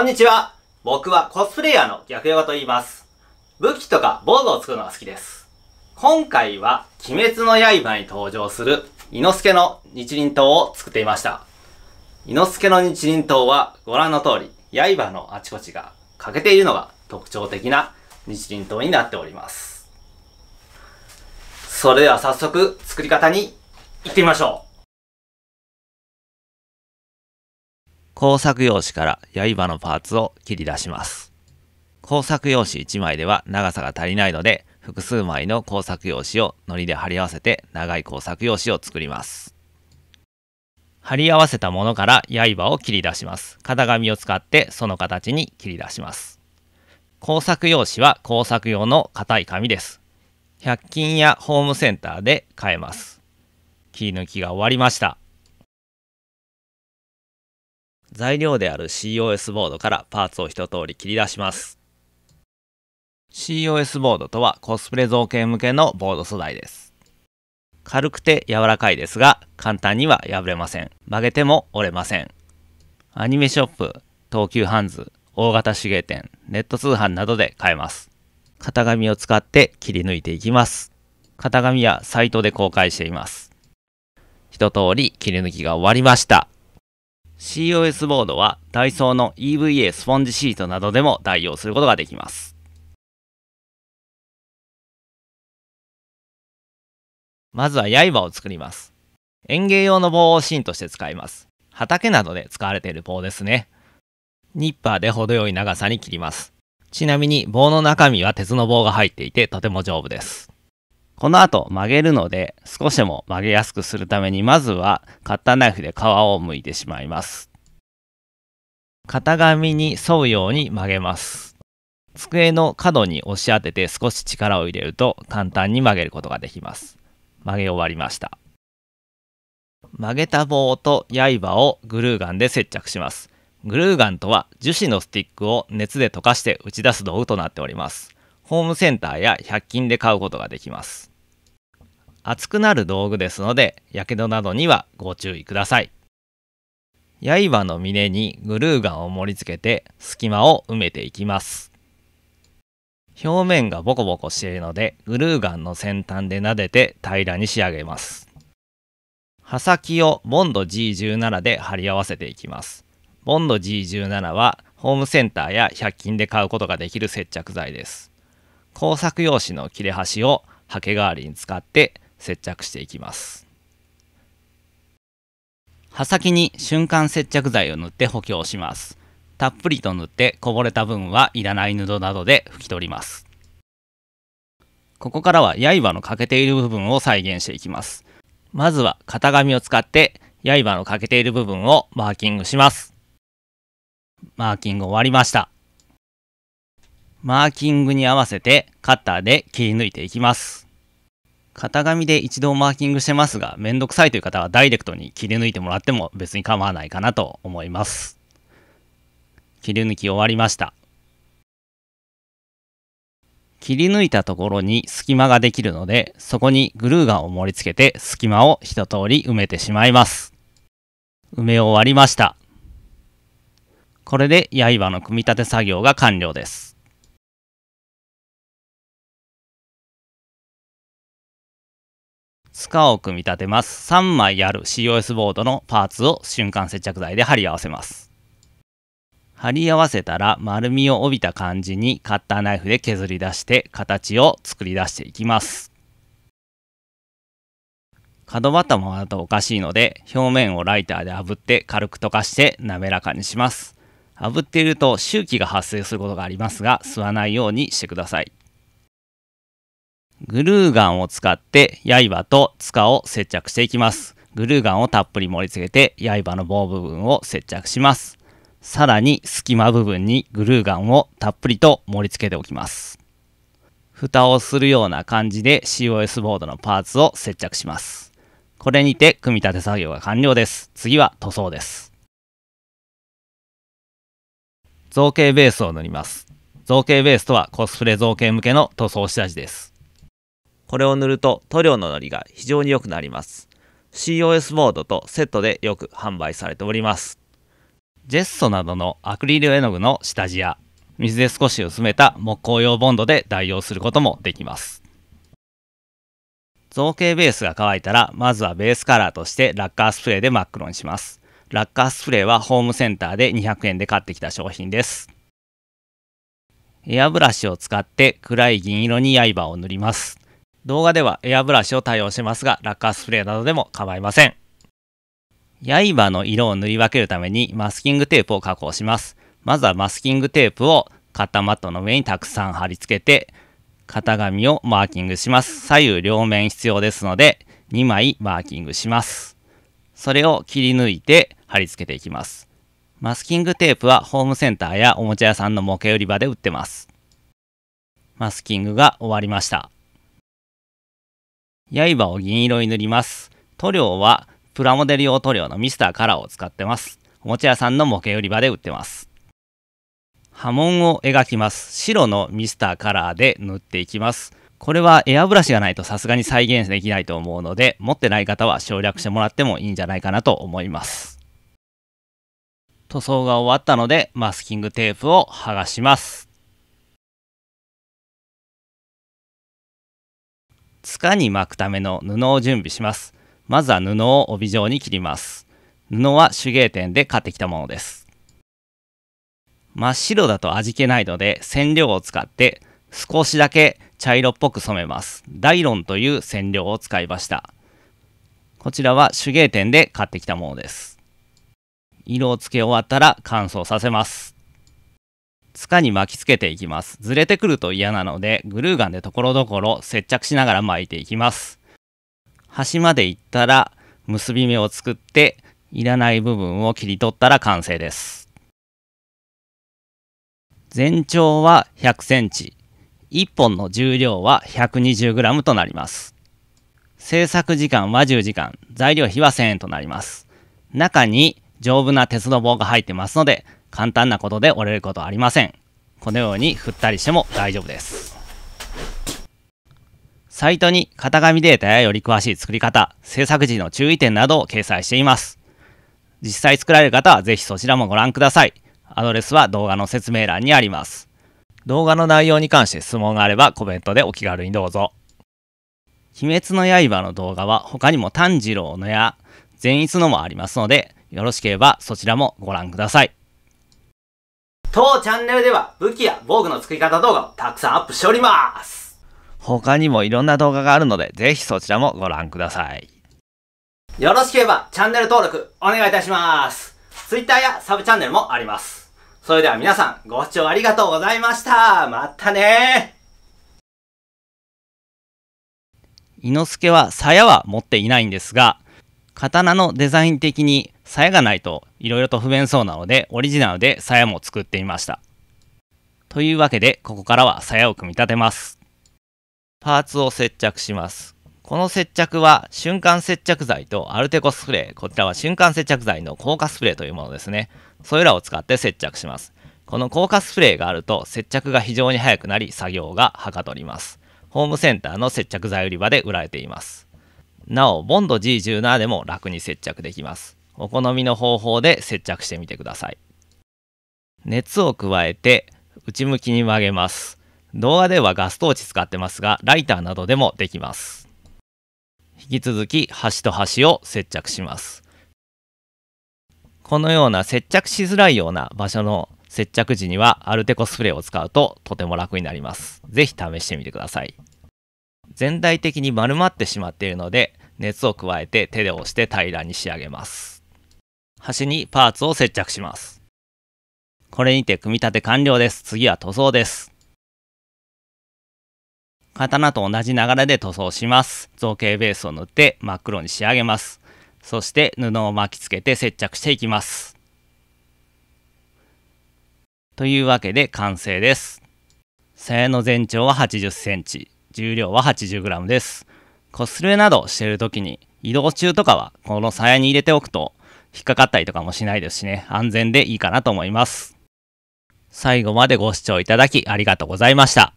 こんにちは。僕はコスプレイヤーの逆ヨガと言います。武器とか防具を作るのが好きです。今回は、鬼滅の刃に登場する、伊之助の日輪刀を作っていました。伊之助の日輪刀は、ご覧の通り、刃のあちこちが欠けているのが特徴的な日輪刀になっております。それでは早速、作り方に行ってみましょう。工作用紙から刃のパーツを切り出します。工作用紙1枚では長さが足りないので、複数枚の工作用紙を糊で貼り合わせて長い工作用紙を作ります。貼り合わせたものから刃を切り出します。型紙を使ってその形に切り出します。工作用紙は工作用の硬い紙です。100均やホームセンターで買えます。切り抜きが終わりました。材料である COS ボードからパーツを一通り切り出します。COS ボードとはコスプレ造形向けのボード素材です。軽くて柔らかいですが、簡単には破れません。曲げても折れません。アニメショップ、東急ハンズ、大型手芸店、ネット通販などで買えます。型紙を使って切り抜いていきます。型紙はサイトで公開しています。一通り切り抜きが終わりました。COS ボードはダイソーの EVA スポンジシートなどでも代用することができます。まずは刃を作ります。園芸用の棒を芯として使います。畑などで使われている棒ですね。ニッパーで程よい長さに切ります。ちなみに棒の中身は鉄の棒が入っていてとても丈夫です。この後曲げるので少しでも曲げやすくするためにまずはカッターナイフで皮を剥いてしまいます。型紙に沿うように曲げます。机の角に押し当てて少し力を入れると簡単に曲げることができます。曲げ終わりました。曲げた棒と刃をグルーガンで接着します。グルーガンとは樹脂のスティックを熱で溶かして打ち出す道具となっております。ホームセンターや100均で買うことができます。熱くなる道具ですので、火傷などにはご注意ください。刃の峰にグルーガンを盛り付けて隙間を埋めていきます。表面がボコボコしているので、グルーガンの先端で撫でて平らに仕上げます。刃先をボンド G17 で貼り合わせていきます。ボンド G17 はホームセンターや100均で買うことができる接着剤です。工作用紙の切れ端をハケ代わりに使って接着していきます刃先に瞬間接着剤を塗って補強しますたっぷりと塗ってこぼれた分はいらない布などで拭き取りますここからは刃の欠けている部分を再現していきますまずは型紙を使って刃の欠けている部分をマーキングしますマーキング終わりましたマーキングに合わせてカッターで切り抜いていきます型紙で一度マーキングしてますが、めんどくさいという方はダイレクトに切り抜いてもらっても別に構わないかなと思います。切り抜き終わりました。切り抜いたところに隙間ができるので、そこにグルーガンを盛り付けて隙間を一通り埋めてしまいます。埋め終わりました。これで刃の組み立て作業が完了です。スカを組み立てます。3枚ある COS ボードのパーツを瞬間接着剤で貼り合わせます。貼り合わせたら丸みを帯びた感じにカッターナイフで削り出して形を作り出していきます。角バタもだとおかしいので表面をライターで炙って軽く溶かして滑らかにします。炙っていると周期が発生することがありますが吸わないようにしてください。グルーガンを使って刃と柄を接着していきます。グルーガンをたっぷり盛り付けて刃の棒部分を接着します。さらに隙間部分にグルーガンをたっぷりと盛り付けておきます。蓋をするような感じで COS ボードのパーツを接着します。これにて組み立て作業が完了です。次は塗装です。造形ベースを塗ります。造形ベースとはコスプレ造形向けの塗装下地です。これを塗ると塗料ののりが非常に良くなります。COS ボードとセットでよく販売されております。ジェッソなどのアクリル絵の具の下地や水で少し薄めた木工用ボンドで代用することもできます。造形ベースが乾いたら、まずはベースカラーとしてラッカースプレーで真っ黒にします。ラッカースプレーはホームセンターで200円で買ってきた商品です。エアブラシを使って暗い銀色に刃を塗ります。動画ではエアブラシを対応しますが、ラッカースプレーなどでも構いません。刃の色を塗り分けるためにマスキングテープを加工します。まずはマスキングテープを肩マットの上にたくさん貼り付けて、型紙をマーキングします。左右両面必要ですので、2枚マーキングします。それを切り抜いて貼り付けていきます。マスキングテープはホームセンターやおもちゃ屋さんの模型売り場で売ってます。マスキングが終わりました。刃を銀色に塗ります。塗料はプラモデル用塗料のミスターカラーを使ってます。おもちゃ屋さんの模型売り場で売ってます。波紋を描きます。白のミスターカラーで塗っていきます。これはエアブラシがないとさすがに再現できないと思うので、持ってない方は省略してもらってもいいんじゃないかなと思います。塗装が終わったので、マスキングテープを剥がします。かに巻くための布を準備します。まずは布を帯状に切ります。布は手芸店で買ってきたものです。真っ白だと味気ないので染料を使って少しだけ茶色っぽく染めます。ダイロンという染料を使いました。こちらは手芸店で買ってきたものです。色を付け終わったら乾燥させます。塚に巻きつけていきます。ずれてくると嫌なので、グルーガンでところどころ接着しながら巻いていきます。端まで行ったら、結び目を作って、いらない部分を切り取ったら完成です。全長は100センチ。1本の重量は 120g となります。製作時間は10時間、材料費は1000円となります。中に丈夫な鉄の棒が入ってますので、簡単なことで折れることはありませんこのように振ったりしても大丈夫ですサイトに型紙データやより詳しい作り方制作時の注意点などを掲載しています実際作られる方はぜひそちらもご覧くださいアドレスは動画の説明欄にあります動画の内容に関して質問があればコメントでお気軽にどうぞ鬼滅の刃の動画は他にも炭治郎のや善逸のもありますので、よろしければそちらもご覧ください。当チャンネルでは武器や防具の作り方動画をたくさんアップしております他にもいろんな動画があるので、ぜひそちらもご覧ください。よろしければチャンネル登録お願いいたします。Twitter やサブチャンネルもあります。それでは皆さんご視聴ありがとうございました。またね伊之助は鞘は持っていないんですが、刀のデザイン的に鞘がないといろいろと不便そうなのでオリジナルで鞘も作ってみました。というわけでここからは鞘を組み立てます。パーツを接着します。この接着は瞬間接着剤とアルテコスプレー、こちらは瞬間接着剤の硬化スプレーというものですね。それらを使って接着します。この硬化スプレーがあると接着が非常に早くなり作業がはかどります。ホームセンターの接着剤売り場で売られています。なお、ボンド G17 でも楽に接着できます。お好みの方法で接着してみてください。熱を加えて内向きに曲げます。動画ではガストーチ使ってますが、ライターなどでもできます。引き続き端と端を接着します。このような接着しづらいような場所の接着時にはアルテコスプレーを使うととても楽になります。ぜひ試してみてください。全体的に丸まってしまっているので熱を加えて手で押して平らに仕上げます。端にパーツを接着します。これにて組み立て完了です。次は塗装です。刀と同じ流れで塗装します。造形ベースを塗って真っ黒に仕上げます。そして布を巻きつけて接着していきます。というわけで完成です。鞘の全長は80センチ、重量は80グラムです。スレなどしてる時に移動中とかはこの鞘に入れておくと引っかかったりとかもしないですしね、安全でいいかなと思います。最後までご視聴いただきありがとうございました。